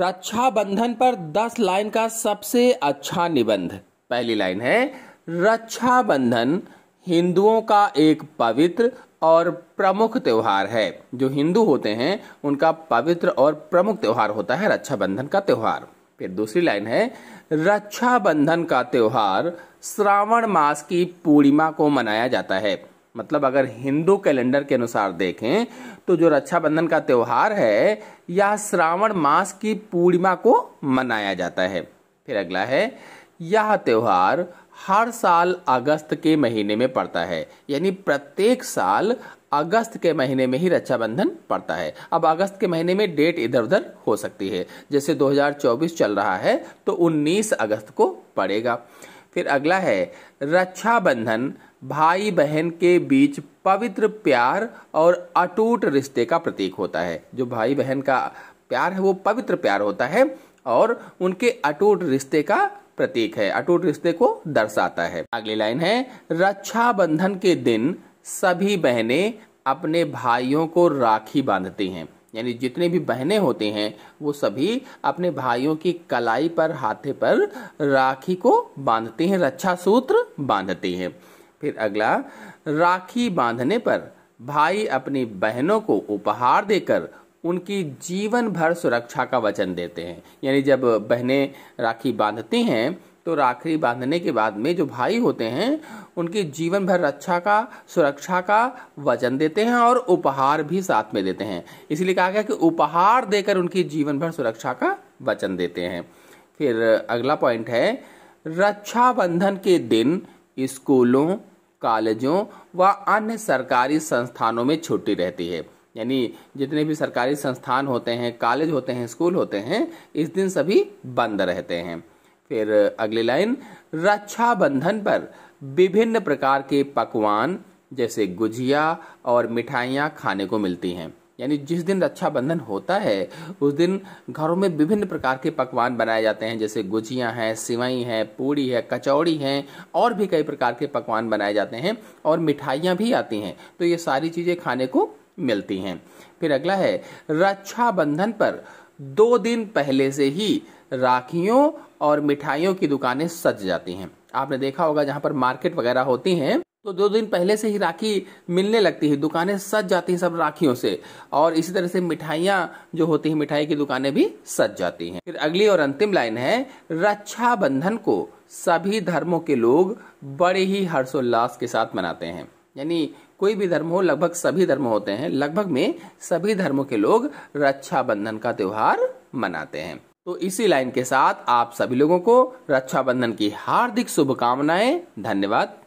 रक्षाबंधन पर दस लाइन का सबसे अच्छा निबंध पहली लाइन है रक्षाबंधन हिंदुओं का एक पवित्र और प्रमुख त्यौहार है जो हिंदू होते हैं उनका पवित्र और प्रमुख त्यौहार होता है रक्षाबंधन का त्यौहार फिर दूसरी लाइन है रक्षाबंधन का त्यौहार श्रावण मास की पूर्णिमा को मनाया जाता है मतलब अगर हिंदू कैलेंडर के अनुसार देखें तो जो रक्षाबंधन का त्यौहार है यह श्रावण मास की पूर्णिमा को मनाया जाता है फिर अगला है यह त्यौहार हर साल अगस्त के महीने में पड़ता है यानी प्रत्येक साल अगस्त के महीने में ही रक्षाबंधन पड़ता है अब अगस्त के महीने में डेट इधर उधर हो सकती है जैसे 2024 चल रहा है तो 19 अगस्त को पड़ेगा फिर अगला है रक्षाबंधन भाई बहन के बीच पवित्र प्यार और अटूट रिश्ते का प्रतीक होता है जो भाई बहन का प्यार है वो पवित्र प्यार होता है और उनके अटूट रिश्ते का प्रतीक है अटूट रिश्ते को दर्शाता है अगली लाइन है रक्षाबंधन के दिन सभी बहनें अपने भाइयों को राखी बांधती हैं यानी जितने भी बहनें होते हैं वो सभी अपने भाइयों की कलाई पर हाथे पर राखी को बांधते हैं रक्षा सूत्र बांधते हैं फिर अगला राखी बांधने पर भाई अपनी बहनों को उपहार देकर उनकी जीवन भर सुरक्षा का वचन देते हैं यानी जब बहनें राखी बांधती हैं तो राखी बांधने के बाद में जो भाई होते हैं उनके जीवन भर रक्षा का सुरक्षा का वचन देते हैं और उपहार भी साथ में देते हैं इसलिए कहा गया कि उपहार देकर उनकी जीवन भर सुरक्षा का वचन देते हैं फिर अगला पॉइंट है रक्षाबंधन के दिन स्कूलों कॉलेजों व अन्य सरकारी संस्थानों में छुट्टी रहती है यानी जितने भी सरकारी संस्थान होते हैं कॉलेज होते हैं स्कूल होते हैं इस दिन सभी बंद रहते हैं फिर अगली लाइन रक्षाबंधन पर विभिन्न प्रकार के पकवान जैसे गुजिया और मिठाइयाँ खाने को मिलती हैं यानी जिस दिन रक्षाबंधन होता है उस दिन घरों में विभिन्न प्रकार के पकवान बनाए जाते हैं जैसे गुजिया हैं सिवई हैं पूड़ी है कचौड़ी हैं और भी कई प्रकार के पकवान बनाए जाते हैं और मिठाइयाँ भी आती हैं तो ये सारी चीज़ें खाने को मिलती हैं फिर अगला है रक्षाबंधन पर दो दिन पहले से ही राखियों और मिठाइयों की दुकानें सज जाती हैं आपने देखा होगा जहां पर मार्केट वगैरह होती हैं तो दो दिन पहले से ही राखी मिलने लगती है दुकानें सज जाती हैं सब राखियों से और इसी तरह से मिठाइयां जो होती हैं मिठाई की दुकानें भी सज जाती हैं फिर अगली और अंतिम लाइन है रक्षाबंधन को सभी धर्मों के लोग बड़े ही हर्षोल्लास के साथ मनाते हैं यानी कोई भी धर्म हो लगभग सभी धर्म होते हैं लगभग में सभी धर्मों के लोग रक्षाबंधन का त्यौहार मनाते हैं तो इसी लाइन के साथ आप सभी लोगों को रक्षाबंधन की हार्दिक शुभकामनाएं धन्यवाद